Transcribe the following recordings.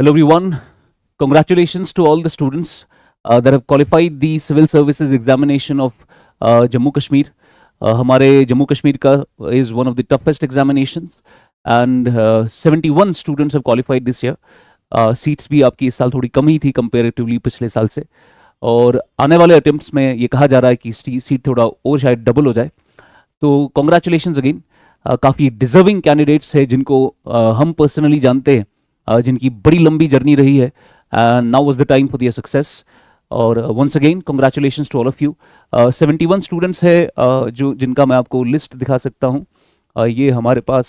Hello everyone. Congratulations to all the students uh, that have qualified the civil services examination of uh, Jammu Kashmir. Uh, हमारे जम्मू कश्मीर का is one of the toughest examination and seventy one students have qualified this year seats भी आपकी इस साल थोड़ी कम ही थी comparatively पिछले साल से और आने वाले अटैम्प्ट में ये कहा जा रहा है कि सीट थोड़ा और शायद डबल हो जाए तो कॉन्ग्रेचुलेशन अगेन काफ़ी डिजर्विंग कैंडिडेट्स है जिनको uh, हम पर्सनली जानते हैं जिनकी बड़ी लंबी जर्नी रही है now was the time for their success और once again congratulation to all of you seventy one students है uh, जो जिनका मैं आपको लिस्ट दिखा सकता हूँ uh, ये हमारे पास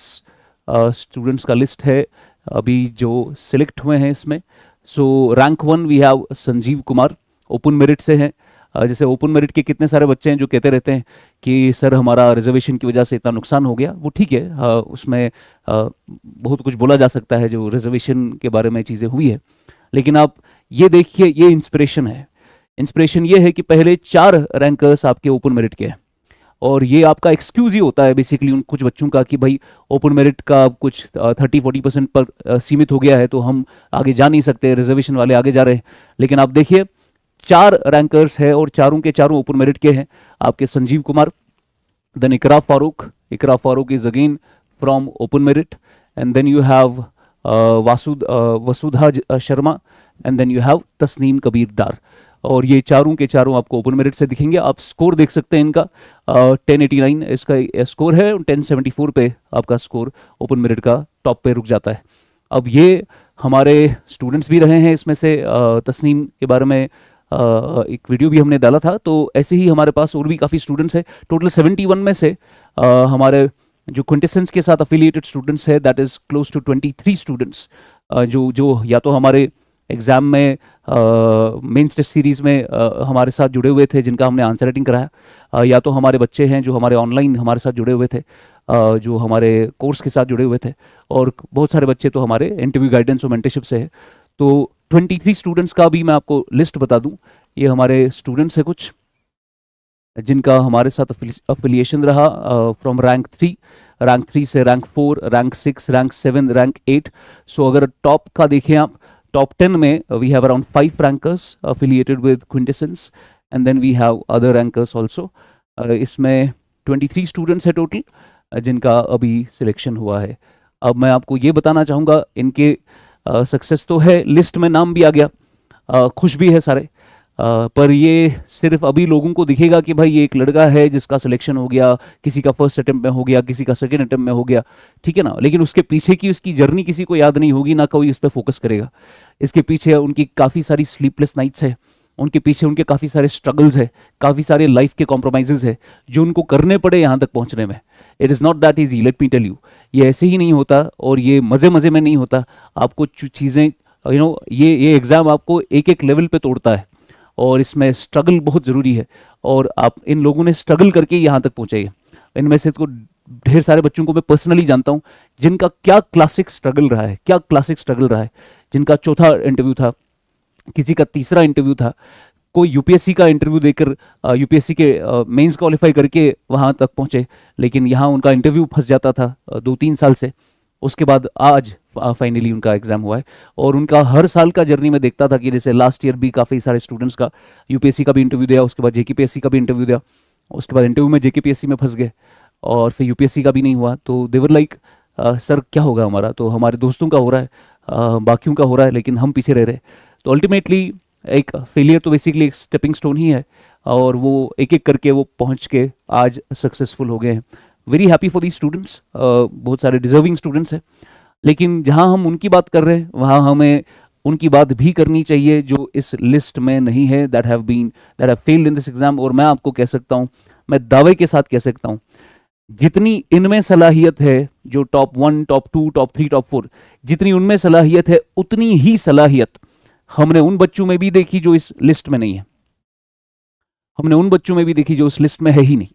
स्टूडेंट्स uh, का लिस्ट है अभी जो सिलेक्ट हुए हैं इसमें so rank one we have Sanjeev Kumar open merit से हैं uh, जैसे ओपन मेरिट के कितने सारे बच्चे हैं जो कहते रहते हैं कि सर हमारा रिजर्वेशन की वजह से इतना नुकसान हो गया वो ठीक है आ, उसमें आ, बहुत कुछ बोला जा सकता है जो रिजर्वेशन के बारे में चीज़ें हुई है लेकिन आप ये देखिए ये इंस्परेशन है इंस्परेशन ये है कि पहले चार रैंकर्स आपके ओपन मेरिट के हैं और ये आपका एक्सक्यूज ही होता है बेसिकली उन कुछ बच्चों का कि भाई ओपन मेरिट का कुछ थर्टी फोर्टी परसेंट पर आ, सीमित हो गया है तो हम आगे जा नहीं सकते रिजर्वेशन वाले आगे जा रहे हैं लेकिन आप देखिए चार रैंकर्स है और चारों के चारों ओपन मेरिट के हैं आपके Sanjeev Kumar then Iqra Farooq Iqra Farooq is again from open merit and then you have Vasud uh, Vasudha uh, Sharma and then you have Tasneem Kabir Dar और ये चारों के चारों आपको ओपन मेरिट से दिखेंगे आप स्कोर देख सकते हैं इनका टेन एटी नाइन इसका स्कोर है और टेन सेवेंटी फोर पे आपका स्कोर ओपन मेरिट का टॉप पे रुक जाता है अब ये हमारे स्टूडेंट्स भी रहे हैं इसमें से uh, तस्नीम के बारे में एक वीडियो भी हमने डाला था तो ऐसे ही हमारे पास और भी काफ़ी स्टूडेंट्स हैं टोटल 71 में से हमारे जो क्विंटेसेंस के साथ अफिलिएटेड स्टूडेंट्स है that is close to 23 students जो जो या तो हमारे एग्ज़ाम में मेन टेस्ट सीरीज़ में आ, हमारे साथ जुड़े हुए थे जिनका हमने आंसर राइटिंग कराया आ, या तो हमारे बच्चे हैं जो हमारे ऑनलाइन हमारे साथ जुड़े हुए थे आ, जो हमारे कोर्स के साथ जुड़े हुए थे और बहुत सारे बच्चे तो हमारे इंटरव्यू गाइडेंस और मेंटरशिप से है तो ट्वेंटी थ्री स्टूडेंट्स का भी मैं आपको लिस्ट बता दूं ये हमारे स्टूडेंट्स हैं कुछ जिनका हमारे साथ अफिलिएशन रहा from rank three rank three से rank four rank six rank seven rank eight so अगर टॉप का देखें आप टॉप टेन में we have around five rankers affiliated with quintessence and then we have other rankers also इसमें twenty three students है total जिनका अभी selection हुआ है अब मैं आपको ये बताना चाहूँगा इनके सक्सेस तो है लिस्ट में नाम भी आ गया खुश भी है सारे आ, पर ये सिर्फ अभी लोगों को दिखेगा कि भाई ये एक लड़का है जिसका सिलेक्शन हो गया किसी का फर्स्ट अटेम्प्ट में हो गया किसी का सेकेंड अटेम्प्ट में हो गया ठीक है ना लेकिन उसके पीछे की उसकी जर्नी किसी को याद नहीं होगी ना कोई उस पर फोकस करेगा इसके पीछे उनकी काफ़ी सारी स्लीपलेस नाइट्स है उनके पीछे उनके काफ़ी सारे स्ट्रगल्स है काफ़ी सारे लाइफ के कॉम्प्रोमाइजेज है जो उनको करने पड़े यहाँ तक पहुँचने में it is not that easy let me tell you ये ऐसे ही नहीं होता और ये मज़े मज़े में नहीं होता आपको चीज़ें यू नो ये ये एग्ज़ाम आपको एक एक लेवल पे तोड़ता है और इसमें स्ट्रगल बहुत ज़रूरी है और आप इन लोगों ने स्ट्रगल करके यहाँ तक है इनमें से को तो ढेर सारे बच्चों को मैं पर्सनली जानता हूँ जिनका क्या क्लासिक स्ट्रगल रहा है क्या क्लासिक स्ट्रगल रहा है जिनका चौथा इंटरव्यू था किसी का तीसरा इंटरव्यू था कोई यूपीएससी का इंटरव्यू देकर यूपीएससी के मेंस क्वालिफाई करके वहां तक पहुंचे लेकिन यहाँ उनका इंटरव्यू फंस जाता था दो तीन साल से उसके बाद आज फाइनली उनका एग्जाम हुआ है और उनका हर साल का जर्नी में देखता था कि जैसे लास्ट ईयर भी काफ़ी सारे स्टूडेंट्स का यूपीएससी का भी इंटरव्यू दिया उसके बाद जेके का भी इंटरव्यू दिया उसके बाद इंटरव्यू में जेके में फंस गए और फिर यूपीएससी का भी नहीं हुआ तो देवर लाइक सर क्या होगा हमारा तो हमारे दोस्तों का हो रहा है बाकियों का हो रहा है लेकिन हम पीछे रह रहे हैं तो अल्टीमेटली एक फेलियर तो बेसिकली एक स्टेपिंग स्टोन ही है और वो एक एक करके वो पहुंच के आज सक्सेसफुल हो गए हैं very happy for the students बहुत सारे डिजर्विंग स्टूडेंट्स हैं लेकिन जहां हम उनकी बात कर रहे हैं वहां हमें उनकी बात भी करनी चाहिए जो इस लिस्ट में नहीं है that have been that have failed in this exam और मैं आपको कह सकता हूँ मैं दावे के साथ कह सकता हूँ जितनी इनमें सलाहियत है जो top one top two top three top four जितनी उनमें सलाहियत है उतनी ही सलाहियत हमने उन बच्चों में भी देखी जो इस लिस्ट में नहीं है हमने उन बच्चों में भी देखी जो इस लिस्ट में है ही नहीं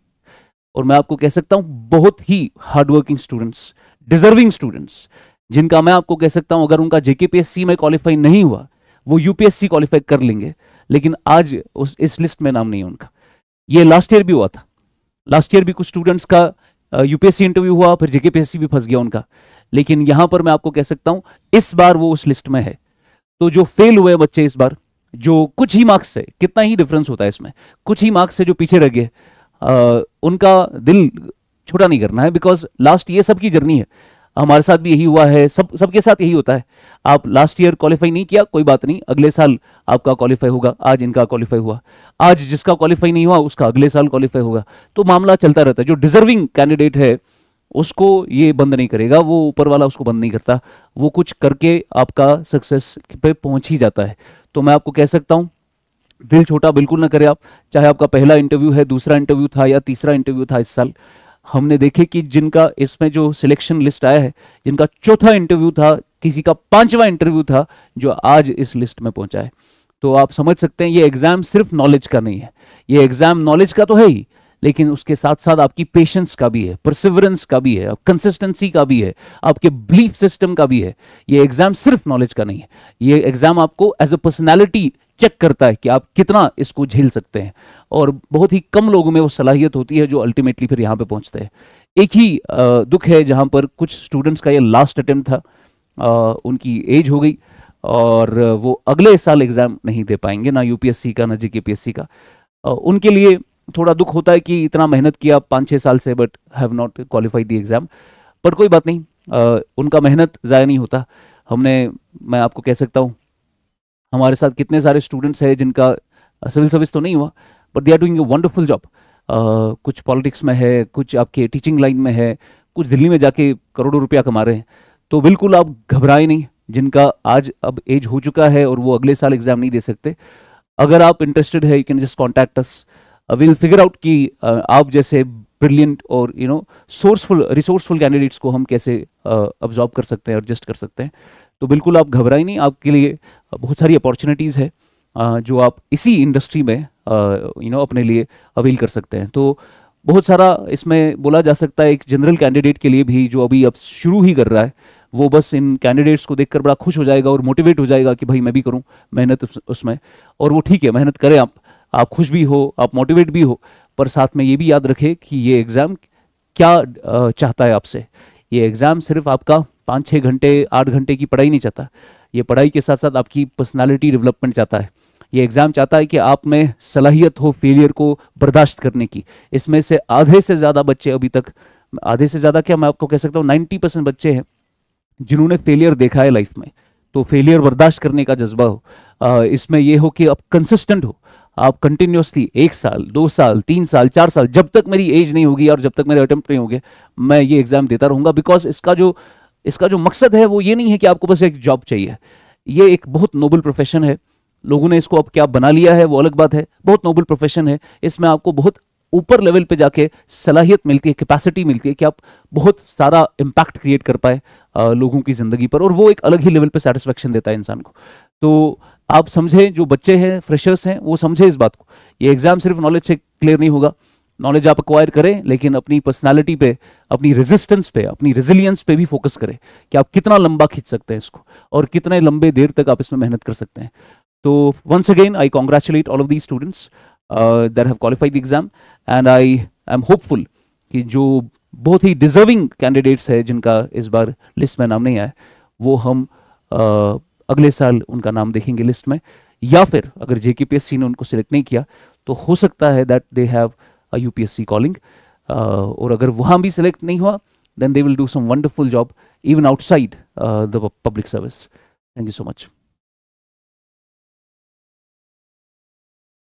और मैं आपको कह सकता हूं बहुत ही हार्डवर्किंग स्टूडेंट्स डिजर्विंग स्टूडेंट्स जिनका मैं आपको कह सकता हूं अगर उनका जेकेपीएससी में क्वालिफाई नहीं हुआ वो यूपीएससी क्वालिफाई कर लेंगे लेकिन आज उस इस लिस्ट में नाम नहीं है उनका ये लास्ट ईयर भी हुआ था लास्ट ईयर भी कुछ स्टूडेंट्स का यूपीएससी इंटरव्यू हुआ फिर जेके भी फंस गया उनका लेकिन यहां पर मैं आपको कह सकता हूं इस बार वो उस लिस्ट में है तो जो फेल हुए बच्चे इस बार जो कुछ ही मार्क्स से कितना ही डिफरेंस होता है इसमें कुछ ही मार्क्स से जो पीछे रह गए उनका दिल छोटा नहीं करना है बिकॉज लास्ट ये सबकी जर्नी है हमारे साथ भी यही हुआ है सब सबके साथ यही होता है आप लास्ट ईयर क्वालिफाई नहीं किया कोई बात नहीं अगले साल आपका क्वालिफाई होगा आज इनका क्वालिफाई हुआ आज जिसका क्वालिफाई नहीं हुआ उसका अगले साल क्वालिफाई होगा तो मामला चलता रहता है जो डिजर्विंग कैंडिडेट है उसको ये बंद नहीं करेगा वो ऊपर वाला उसको बंद नहीं करता वो कुछ करके आपका सक्सेस पे पहुंच ही जाता है तो मैं आपको कह सकता हूं दिल छोटा बिल्कुल ना करें आप चाहे आपका पहला इंटरव्यू है दूसरा इंटरव्यू था या तीसरा इंटरव्यू था इस साल हमने देखे कि जिनका इसमें जो सिलेक्शन लिस्ट आया है जिनका चौथा इंटरव्यू था किसी का पांचवा इंटरव्यू था जो आज इस लिस्ट में पहुंचा है तो आप समझ सकते हैं ये एग्जाम सिर्फ नॉलेज का नहीं है ये एग्जाम नॉलेज का तो है ही लेकिन उसके साथ साथ आपकी पेशेंस का भी है परसिवरेंस का भी है कंसिस्टेंसी का भी है आपके बिलीफ सिस्टम का भी है ये एग्जाम सिर्फ नॉलेज का नहीं है ये एग्जाम आपको एज अ पर्सनैलिटी चेक करता है कि आप कितना इसको झेल सकते हैं और बहुत ही कम लोगों में वो सलाहियत होती है जो अल्टीमेटली फिर यहाँ पे पहुँचते हैं एक ही दुख है जहाँ पर कुछ स्टूडेंट्स का ये लास्ट अटैम्प्ट था आ, उनकी एज हो गई और वो अगले साल एग्ज़ाम नहीं दे पाएंगे ना यूपीएससी का ना जीकेपीएससी का उनके लिए थोड़ा दुख होता है कि इतना मेहनत किया पाँच छः साल से but have not qualified the exam but कोई बात नहीं आ, उनका मेहनत ज़ाया नहीं होता हमने मैं आपको कह सकता हूँ हमारे साथ कितने सारे स्टूडेंट्स हैं जिनका सिविल सर्विस तो नहीं हुआ but they are doing a wonderful job कुछ पॉलिटिक्स में है कुछ आपके टीचिंग लाइन में है कुछ दिल्ली में जाके करोड़ों रुपया कमा रहे हैं तो बिल्कुल आप घबराए नहीं जिनका आज अब एज हो चुका है और वो अगले साल एग्जाम नहीं दे सकते अगर आप इंटरेस्टेड है you can just contact us will figure out कि uh, आप जैसे ब्रिलियंट और you know sourceful resourceful candidates को हम कैसे ऑब्जॉर्व uh, कर सकते हैं एडजस्ट कर सकते हैं तो बिल्कुल आप घबराई नहीं आपके लिए uh, बहुत सारी अपॉर्चुनिटीज़ है जो आप इसी इंडस्ट्री में यू नो अपने लिए अवेल कर सकते हैं तो बहुत सारा इसमें बोला जा सकता है एक जनरल कैंडिडेट के लिए भी जो अभी अब शुरू ही कर रहा है वो बस इन कैंडिडेट्स को देखकर बड़ा खुश हो जाएगा और मोटिवेट हो जाएगा कि भाई मैं भी करूं मेहनत उसमें और वो ठीक है मेहनत करें आप आप खुश भी हो आप मोटिवेट भी हो पर साथ में ये भी याद रखें कि ये एग्ज़ाम क्या चाहता है आपसे ये एग्ज़ाम सिर्फ आपका पाँच छः घंटे आठ घंटे की पढ़ाई नहीं चाहता ये पढ़ाई के साथ साथ आपकी पर्सनालिटी डेवलपमेंट चाहता है ये एग्ज़ाम चाहता है कि आप में सलाहियत हो फेलियर को बर्दाश्त करने की इसमें से आधे से ज़्यादा बच्चे अभी तक आधे से ज़्यादा क्या मैं आपको कह सकता हूँ नाइन्टी परसेंट बच्चे हैं जिन्होंने फेलियर देखा है लाइफ में तो फेलियर बर्दाश्त करने का जज्बा हो इसमें यह हो कि आप कंसिस्टेंट हो आप कंटिन्यूसली एक साल दो साल तीन साल चार साल जब तक मेरी एज नहीं होगी और जब तक मेरे अटेम्प्ट नहीं होंगे मैं ये एग्जाम देता रहूंगा बिकॉज इसका जो इसका जो मकसद है वो ये नहीं है कि आपको बस एक जॉब चाहिए ये एक बहुत नोबल प्रोफेशन है लोगों ने इसको अब क्या बना लिया है वो अलग बात है बहुत नोबल प्रोफेशन है इसमें आपको बहुत ऊपर लेवल पे जाके सलाहियत मिलती है कैपेसिटी मिलती है कि आप बहुत सारा इम्पैक्ट क्रिएट कर पाए लोगों की ज़िंदगी पर और वो एक अलग ही लेवल पे सेटिस्फेक्शन देता है इंसान को तो आप समझें जो बच्चे हैं फ्रेशर्स हैं वो समझें इस बात को ये एग्ज़ाम सिर्फ नॉलेज से क्लियर नहीं होगा नॉलेज आप अक्वायर करें लेकिन अपनी पर्सनालिटी पे अपनी रेजिस्टेंस पे अपनी रेजिलियंस पे भी फोकस करें कि आप कितना लंबा खींच सकते हैं इसको और कितने लंबे देर तक आप इसमें मेहनत कर सकते हैं तो once again I congratulate all of the students there have qualified the exam and I I am hopeful कि जो बहुत ही डिजर्विंग कैंडिडेट्स है जिनका इस बार लिस्ट में नाम नहीं आया वो हम uh, अगले साल उनका नाम देखेंगे लिस्ट में या फिर अगर जेकेपीएससी ने उनको सिलेक्ट नहीं किया तो हो सकता है that they have a UPSC calling और अगर वहां भी सिलेक्ट नहीं हुआ then they will do some wonderful job even outside the public service thank you so much